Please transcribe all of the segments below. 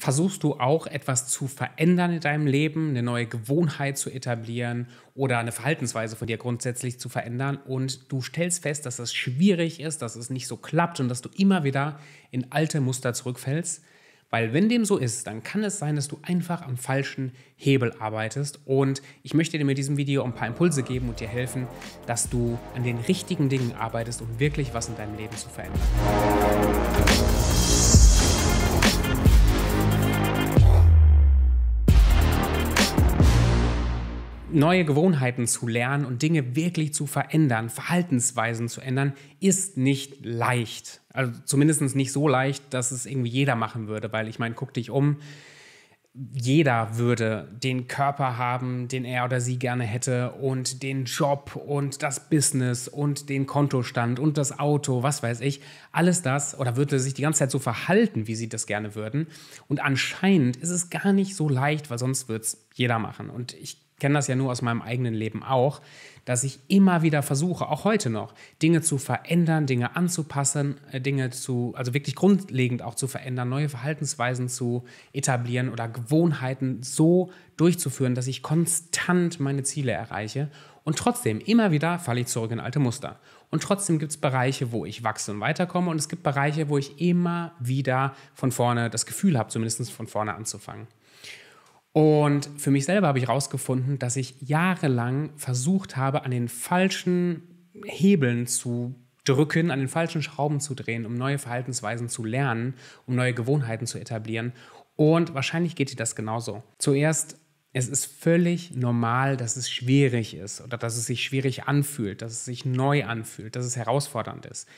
Versuchst du auch etwas zu verändern in deinem Leben, eine neue Gewohnheit zu etablieren oder eine Verhaltensweise von dir grundsätzlich zu verändern und du stellst fest, dass das schwierig ist, dass es nicht so klappt und dass du immer wieder in alte Muster zurückfällst? Weil wenn dem so ist, dann kann es sein, dass du einfach am falschen Hebel arbeitest und ich möchte dir mit diesem Video ein paar Impulse geben und dir helfen, dass du an den richtigen Dingen arbeitest, um wirklich was in deinem Leben zu verändern. neue Gewohnheiten zu lernen und Dinge wirklich zu verändern, Verhaltensweisen zu ändern, ist nicht leicht. Also zumindest nicht so leicht, dass es irgendwie jeder machen würde, weil ich meine, guck dich um. Jeder würde den Körper haben, den er oder sie gerne hätte und den Job und das Business und den Kontostand und das Auto, was weiß ich, alles das oder würde sich die ganze Zeit so verhalten, wie sie das gerne würden. Und anscheinend ist es gar nicht so leicht, weil sonst würde es jeder machen. Und ich kenne das ja nur aus meinem eigenen Leben auch, dass ich immer wieder versuche, auch heute noch, Dinge zu verändern, Dinge anzupassen, äh, Dinge zu, also wirklich grundlegend auch zu verändern, neue Verhaltensweisen zu etablieren oder Gewohnheiten so durchzuführen, dass ich konstant meine Ziele erreiche. Und trotzdem, immer wieder falle ich zurück in alte Muster. Und trotzdem gibt es Bereiche, wo ich wachse und weiterkomme. Und es gibt Bereiche, wo ich immer wieder von vorne das Gefühl habe, zumindest von vorne anzufangen. Und für mich selber habe ich herausgefunden, dass ich jahrelang versucht habe, an den falschen Hebeln zu drücken, an den falschen Schrauben zu drehen, um neue Verhaltensweisen zu lernen, um neue Gewohnheiten zu etablieren. Und wahrscheinlich geht dir das genauso. Zuerst es ist völlig normal, dass es schwierig ist oder dass es sich schwierig anfühlt, dass es sich neu anfühlt, dass es herausfordernd ist.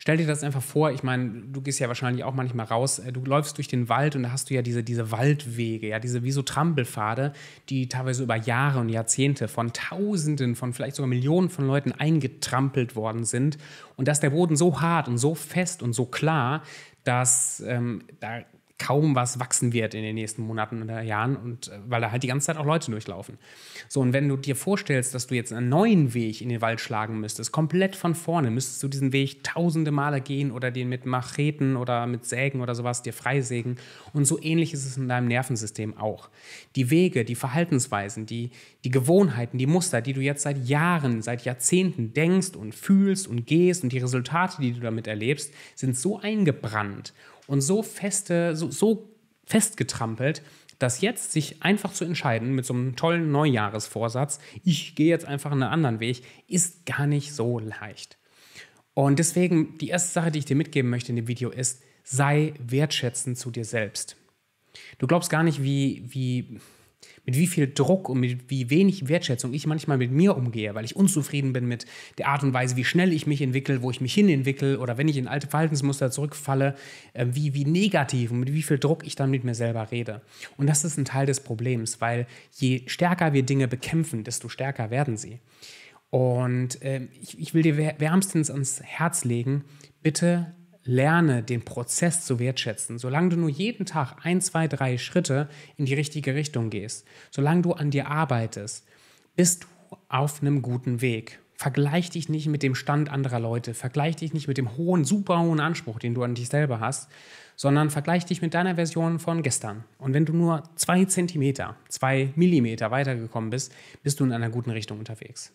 Stell dir das einfach vor, ich meine, du gehst ja wahrscheinlich auch manchmal raus, äh, du läufst durch den Wald und da hast du ja diese, diese Waldwege, ja, diese wie so Trampelpfade, die teilweise über Jahre und Jahrzehnte von Tausenden, von vielleicht sogar Millionen von Leuten eingetrampelt worden sind. Und dass der Boden so hart und so fest und so klar, dass ähm, da kaum was wachsen wird in den nächsten Monaten oder Jahren und äh, weil da halt die ganze Zeit auch Leute durchlaufen. So, und wenn du dir vorstellst, dass du jetzt einen neuen Weg in den Wald schlagen müsstest, komplett von vorne, müsstest du diesen Weg tausende Male gehen oder den mit Macheten oder mit Sägen oder sowas dir freisägen. Und so ähnlich ist es in deinem Nervensystem auch. Die Wege, die Verhaltensweisen, die, die Gewohnheiten, die Muster, die du jetzt seit Jahren, seit Jahrzehnten denkst und fühlst und gehst und die Resultate, die du damit erlebst, sind so eingebrannt und so feste, so, so festgetrampelt, dass jetzt sich einfach zu entscheiden mit so einem tollen Neujahresvorsatz, ich gehe jetzt einfach einen anderen Weg, ist gar nicht so leicht. Und deswegen, die erste Sache, die ich dir mitgeben möchte in dem Video ist, sei wertschätzend zu dir selbst. Du glaubst gar nicht, wie, wie mit wie viel Druck und mit wie wenig Wertschätzung ich manchmal mit mir umgehe, weil ich unzufrieden bin mit der Art und Weise, wie schnell ich mich entwickle, wo ich mich hin entwickle oder wenn ich in alte Verhaltensmuster zurückfalle, äh, wie, wie negativ und mit wie viel Druck ich dann mit mir selber rede. Und das ist ein Teil des Problems, weil je stärker wir Dinge bekämpfen, desto stärker werden sie. Und äh, ich, ich will dir wärmstens ans Herz legen, bitte lerne, den Prozess zu wertschätzen, solange du nur jeden Tag ein, zwei, drei Schritte in die richtige Richtung gehst, solange du an dir arbeitest, bist du auf einem guten Weg. Vergleich dich nicht mit dem Stand anderer Leute, vergleich dich nicht mit dem hohen, super hohen Anspruch, den du an dich selber hast, sondern vergleich dich mit deiner Version von gestern. Und wenn du nur zwei Zentimeter, zwei Millimeter weitergekommen bist, bist du in einer guten Richtung unterwegs.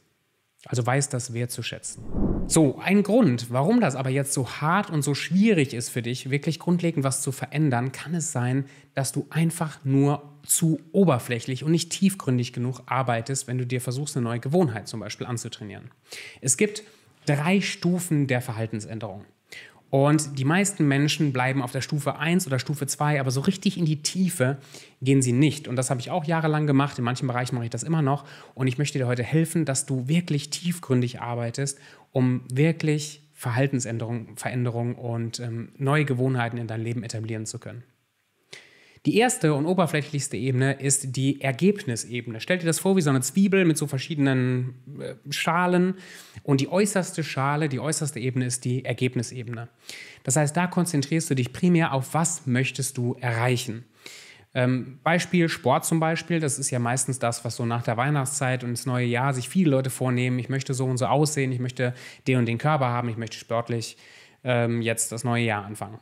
Also weiß das wertzuschätzen. So, ein Grund, warum das aber jetzt so hart und so schwierig ist für dich, wirklich grundlegend was zu verändern, kann es sein, dass du einfach nur zu oberflächlich und nicht tiefgründig genug arbeitest, wenn du dir versuchst, eine neue Gewohnheit zum Beispiel anzutrainieren. Es gibt drei Stufen der Verhaltensänderung. Und die meisten Menschen bleiben auf der Stufe 1 oder Stufe 2, aber so richtig in die Tiefe gehen sie nicht. Und das habe ich auch jahrelang gemacht. In manchen Bereichen mache ich das immer noch. Und ich möchte dir heute helfen, dass du wirklich tiefgründig arbeitest um wirklich Verhaltensänderungen Veränderungen und ähm, neue Gewohnheiten in dein Leben etablieren zu können. Die erste und oberflächlichste Ebene ist die Ergebnisebene. Stell dir das vor wie so eine Zwiebel mit so verschiedenen äh, Schalen und die äußerste Schale, die äußerste Ebene ist die Ergebnisebene. Das heißt, da konzentrierst du dich primär auf, was möchtest du erreichen. Ähm, Beispiel Sport zum Beispiel, das ist ja meistens das, was so nach der Weihnachtszeit und ins neue Jahr sich viele Leute vornehmen. Ich möchte so und so aussehen, ich möchte den und den Körper haben, ich möchte sportlich ähm, jetzt das neue Jahr anfangen.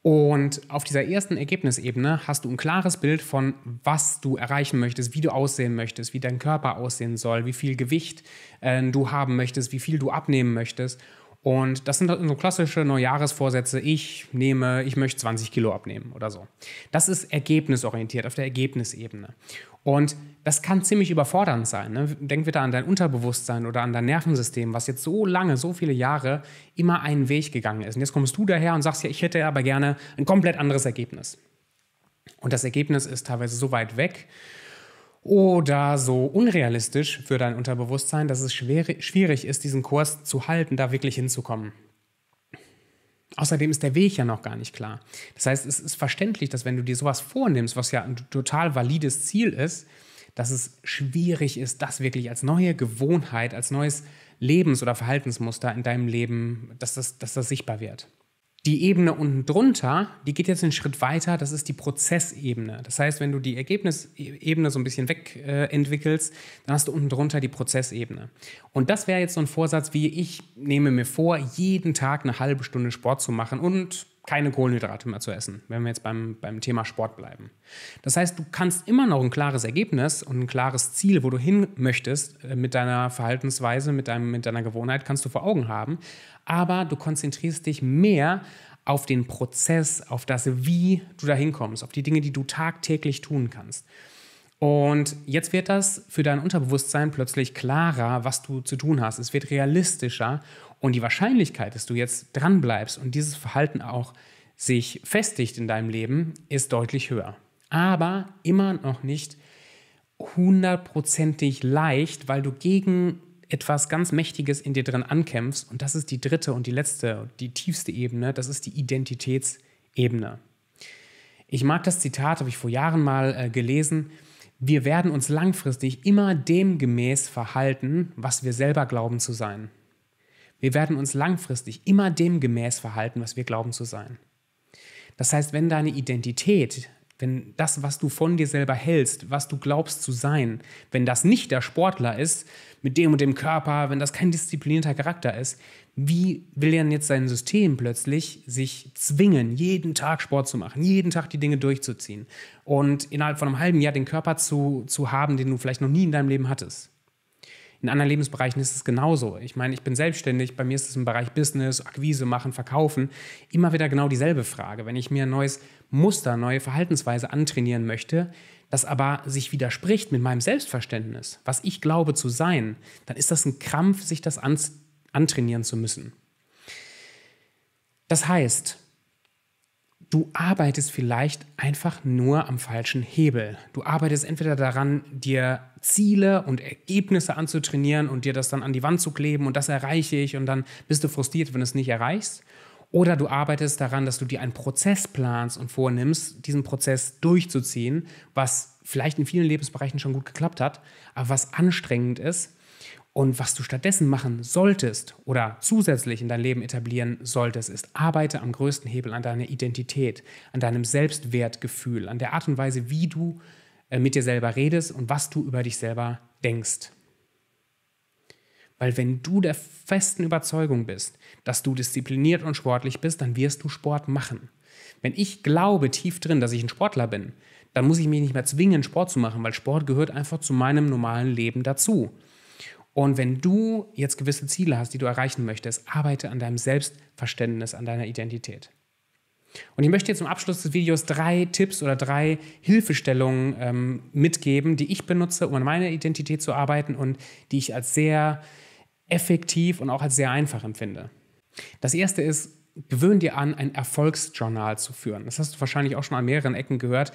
Und auf dieser ersten Ergebnisebene hast du ein klares Bild von, was du erreichen möchtest, wie du aussehen möchtest, wie dein Körper aussehen soll, wie viel Gewicht äh, du haben möchtest, wie viel du abnehmen möchtest. Und das sind halt so klassische Neujahresvorsätze. Ich nehme, ich möchte 20 Kilo abnehmen oder so. Das ist ergebnisorientiert, auf der Ergebnisebene. Und das kann ziemlich überfordernd sein. Ne? Denk wieder an dein Unterbewusstsein oder an dein Nervensystem, was jetzt so lange, so viele Jahre immer einen Weg gegangen ist. Und jetzt kommst du daher und sagst, ja, ich hätte aber gerne ein komplett anderes Ergebnis. Und das Ergebnis ist teilweise so weit weg, oder so unrealistisch für dein Unterbewusstsein, dass es schwierig ist, diesen Kurs zu halten, da wirklich hinzukommen. Außerdem ist der Weg ja noch gar nicht klar. Das heißt, es ist verständlich, dass wenn du dir sowas vornimmst, was ja ein total valides Ziel ist, dass es schwierig ist, das wirklich als neue Gewohnheit, als neues Lebens- oder Verhaltensmuster in deinem Leben, dass das, dass das sichtbar wird. Die Ebene unten drunter, die geht jetzt einen Schritt weiter, das ist die Prozessebene. Das heißt, wenn du die Ergebnisebene so ein bisschen wegentwickelst, äh, dann hast du unten drunter die Prozessebene. Und das wäre jetzt so ein Vorsatz, wie ich nehme mir vor, jeden Tag eine halbe Stunde Sport zu machen und keine Kohlenhydrate mehr zu essen, wenn wir jetzt beim, beim Thema Sport bleiben. Das heißt, du kannst immer noch ein klares Ergebnis und ein klares Ziel, wo du hin möchtest, äh, mit deiner Verhaltensweise, mit, deinem, mit deiner Gewohnheit, kannst du vor Augen haben, aber du konzentrierst dich mehr auf den Prozess, auf das, wie du da hinkommst, auf die Dinge, die du tagtäglich tun kannst. Und jetzt wird das für dein Unterbewusstsein plötzlich klarer, was du zu tun hast. Es wird realistischer und die Wahrscheinlichkeit, dass du jetzt dranbleibst und dieses Verhalten auch sich festigt in deinem Leben, ist deutlich höher. Aber immer noch nicht hundertprozentig leicht, weil du gegen etwas ganz Mächtiges in dir drin ankämpfst. Und das ist die dritte und die letzte, die tiefste Ebene, das ist die Identitätsebene. Ich mag das Zitat, habe ich vor Jahren mal äh, gelesen. Wir werden uns langfristig immer demgemäß verhalten, was wir selber glauben zu sein. Wir werden uns langfristig immer dem gemäß verhalten, was wir glauben zu sein. Das heißt, wenn deine Identität, wenn das, was du von dir selber hältst, was du glaubst zu sein, wenn das nicht der Sportler ist, mit dem und dem Körper, wenn das kein disziplinierter Charakter ist, wie will denn jetzt dein System plötzlich sich zwingen, jeden Tag Sport zu machen, jeden Tag die Dinge durchzuziehen und innerhalb von einem halben Jahr den Körper zu, zu haben, den du vielleicht noch nie in deinem Leben hattest? In anderen Lebensbereichen ist es genauso. Ich meine, ich bin selbstständig, bei mir ist es im Bereich Business, Akquise machen, Verkaufen immer wieder genau dieselbe Frage. Wenn ich mir ein neues Muster, neue Verhaltensweise antrainieren möchte, das aber sich widerspricht mit meinem Selbstverständnis, was ich glaube zu sein, dann ist das ein Krampf, sich das antrainieren zu müssen. Das heißt, du arbeitest vielleicht einfach nur am falschen Hebel. Du arbeitest entweder daran, dir Ziele und Ergebnisse anzutrainieren und dir das dann an die Wand zu kleben und das erreiche ich und dann bist du frustriert, wenn du es nicht erreichst. Oder du arbeitest daran, dass du dir einen Prozess planst und vornimmst, diesen Prozess durchzuziehen, was vielleicht in vielen Lebensbereichen schon gut geklappt hat, aber was anstrengend ist, und was du stattdessen machen solltest oder zusätzlich in dein Leben etablieren solltest, ist, arbeite am größten Hebel an deiner Identität, an deinem Selbstwertgefühl, an der Art und Weise, wie du äh, mit dir selber redest und was du über dich selber denkst. Weil wenn du der festen Überzeugung bist, dass du diszipliniert und sportlich bist, dann wirst du Sport machen. Wenn ich glaube tief drin, dass ich ein Sportler bin, dann muss ich mich nicht mehr zwingen, Sport zu machen, weil Sport gehört einfach zu meinem normalen Leben dazu. Und wenn du jetzt gewisse Ziele hast, die du erreichen möchtest, arbeite an deinem Selbstverständnis, an deiner Identität. Und ich möchte jetzt zum Abschluss des Videos drei Tipps oder drei Hilfestellungen ähm, mitgeben, die ich benutze, um an meiner Identität zu arbeiten und die ich als sehr effektiv und auch als sehr einfach empfinde. Das erste ist, gewöhn dir an, ein Erfolgsjournal zu führen. Das hast du wahrscheinlich auch schon an mehreren Ecken gehört.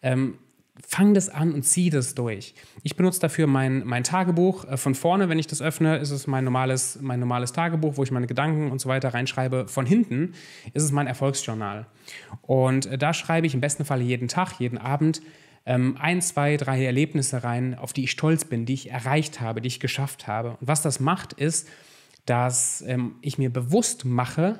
Ähm, fang das an und zieh das durch. Ich benutze dafür mein, mein Tagebuch. Äh, von vorne, wenn ich das öffne, ist es mein normales, mein normales Tagebuch, wo ich meine Gedanken und so weiter reinschreibe. Von hinten ist es mein Erfolgsjournal. Und äh, da schreibe ich im besten Fall jeden Tag, jeden Abend ähm, ein, zwei, drei Erlebnisse rein, auf die ich stolz bin, die ich erreicht habe, die ich geschafft habe. Und was das macht, ist, dass ähm, ich mir bewusst mache,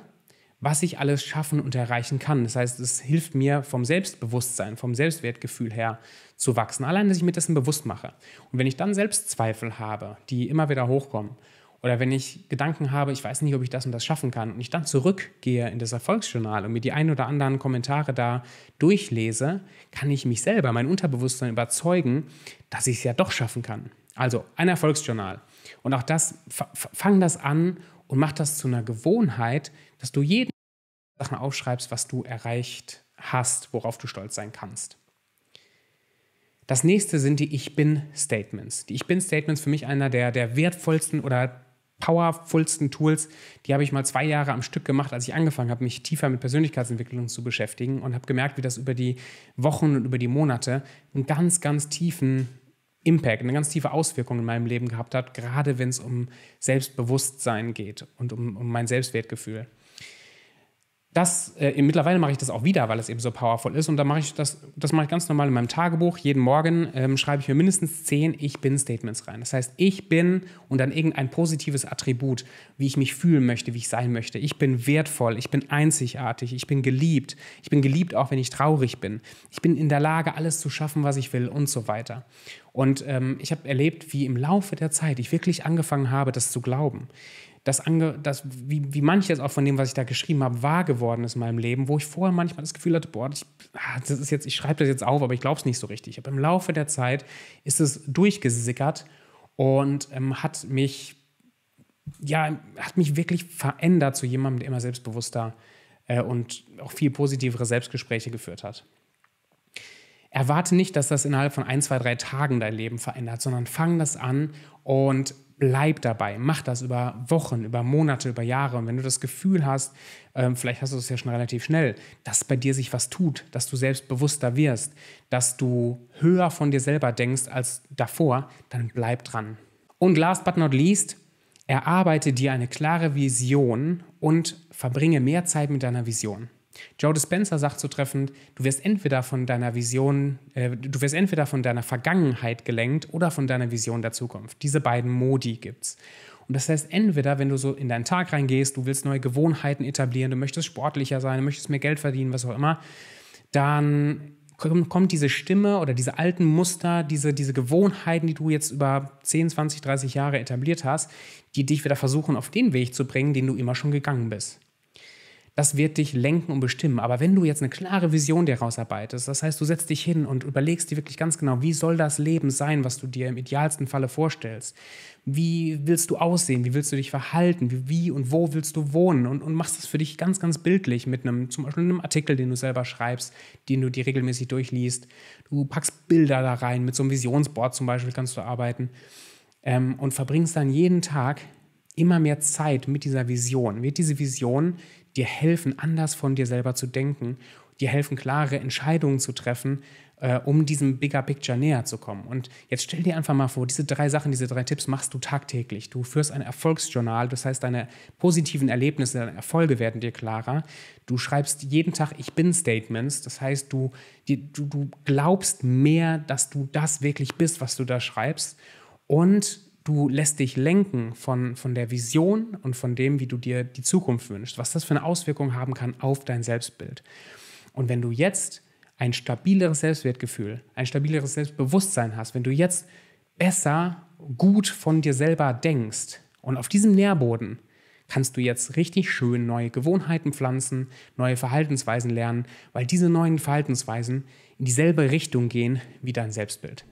was ich alles schaffen und erreichen kann. Das heißt, es hilft mir vom Selbstbewusstsein, vom Selbstwertgefühl her zu wachsen. Allein, dass ich mir dessen bewusst mache. Und wenn ich dann Selbstzweifel habe, die immer wieder hochkommen, oder wenn ich Gedanken habe, ich weiß nicht, ob ich das und das schaffen kann, und ich dann zurückgehe in das Erfolgsjournal und mir die ein oder anderen Kommentare da durchlese, kann ich mich selber, mein Unterbewusstsein überzeugen, dass ich es ja doch schaffen kann. Also ein Erfolgsjournal. Und auch das, fang das an und mach das zu einer Gewohnheit, dass du jeden Sachen aufschreibst, was du erreicht hast, worauf du stolz sein kannst. Das nächste sind die Ich bin Statements. Die Ich bin Statements für mich einer der, der wertvollsten oder powervollsten Tools. Die habe ich mal zwei Jahre am Stück gemacht, als ich angefangen habe, mich tiefer mit Persönlichkeitsentwicklung zu beschäftigen und habe gemerkt, wie das über die Wochen und über die Monate einen ganz, ganz tiefen Impact, eine ganz tiefe Auswirkung in meinem Leben gehabt hat, gerade wenn es um Selbstbewusstsein geht und um, um mein Selbstwertgefühl das, äh, mittlerweile mache ich das auch wieder, weil es eben so powerful ist. Und da mache ich das, das mache ich ganz normal in meinem Tagebuch. Jeden Morgen ähm, schreibe ich mir mindestens zehn Ich bin Statements rein. Das heißt, ich bin und dann irgendein positives Attribut, wie ich mich fühlen möchte, wie ich sein möchte. Ich bin wertvoll, ich bin einzigartig, ich bin geliebt. Ich bin geliebt, auch wenn ich traurig bin. Ich bin in der Lage, alles zu schaffen, was ich will und so weiter. Und ähm, ich habe erlebt, wie im Laufe der Zeit ich wirklich angefangen habe, das zu glauben dass, ange, dass wie, wie manches auch von dem, was ich da geschrieben habe, wahr geworden ist in meinem Leben, wo ich vorher manchmal das Gefühl hatte, boah, ich, ah, das ist jetzt, ich schreibe das jetzt auf, aber ich glaube es nicht so richtig. Aber im Laufe der Zeit ist es durchgesickert und ähm, hat mich, ja, hat mich wirklich verändert zu jemandem, der immer selbstbewusster äh, und auch viel positivere Selbstgespräche geführt hat. Erwarte nicht, dass das innerhalb von ein, zwei, drei Tagen dein Leben verändert, sondern fang das an und bleib dabei, mach das über Wochen, über Monate, über Jahre. Und wenn du das Gefühl hast, ähm, vielleicht hast du es ja schon relativ schnell, dass bei dir sich was tut, dass du selbstbewusster wirst, dass du höher von dir selber denkst als davor, dann bleib dran. Und last but not least, erarbeite dir eine klare Vision und verbringe mehr Zeit mit deiner Vision. Joe Dispenza sagt so treffend, du wirst entweder von deiner Vision, äh, du wirst entweder von deiner Vergangenheit gelenkt oder von deiner Vision der Zukunft. Diese beiden Modi gibt's. Und das heißt, entweder, wenn du so in deinen Tag reingehst, du willst neue Gewohnheiten etablieren, du möchtest sportlicher sein, du möchtest mehr Geld verdienen, was auch immer, dann kommt diese Stimme oder diese alten Muster, diese, diese Gewohnheiten, die du jetzt über 10, 20, 30 Jahre etabliert hast, die dich wieder versuchen, auf den Weg zu bringen, den du immer schon gegangen bist das wird dich lenken und bestimmen. Aber wenn du jetzt eine klare Vision dir rausarbeitest, das heißt, du setzt dich hin und überlegst dir wirklich ganz genau, wie soll das Leben sein, was du dir im idealsten Falle vorstellst? Wie willst du aussehen? Wie willst du dich verhalten? Wie, und wo willst du wohnen? Und, und machst das für dich ganz, ganz bildlich mit einem, zum Beispiel einem Artikel, den du selber schreibst, den du dir regelmäßig durchliest. Du packst Bilder da rein, mit so einem Visionsboard zum Beispiel kannst du arbeiten. Ähm, und verbringst dann jeden Tag immer mehr Zeit mit dieser Vision. Wird diese Vision dir helfen, anders von dir selber zu denken, dir helfen, klare Entscheidungen zu treffen, äh, um diesem Bigger Picture näher zu kommen. Und jetzt stell dir einfach mal vor, diese drei Sachen, diese drei Tipps machst du tagtäglich. Du führst ein Erfolgsjournal, das heißt, deine positiven Erlebnisse, deine Erfolge werden dir klarer. Du schreibst jeden Tag Ich bin Statements, das heißt, du, die, du, du glaubst mehr, dass du das wirklich bist, was du da schreibst. Und du lässt dich lenken von, von der Vision und von dem, wie du dir die Zukunft wünschst, was das für eine Auswirkung haben kann auf dein Selbstbild. Und wenn du jetzt ein stabileres Selbstwertgefühl, ein stabileres Selbstbewusstsein hast, wenn du jetzt besser, gut von dir selber denkst und auf diesem Nährboden kannst du jetzt richtig schön neue Gewohnheiten pflanzen, neue Verhaltensweisen lernen, weil diese neuen Verhaltensweisen in dieselbe Richtung gehen wie dein Selbstbild.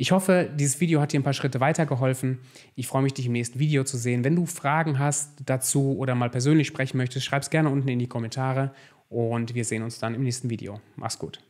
Ich hoffe, dieses Video hat dir ein paar Schritte weitergeholfen. Ich freue mich, dich im nächsten Video zu sehen. Wenn du Fragen hast dazu oder mal persönlich sprechen möchtest, schreib es gerne unten in die Kommentare und wir sehen uns dann im nächsten Video. Mach's gut.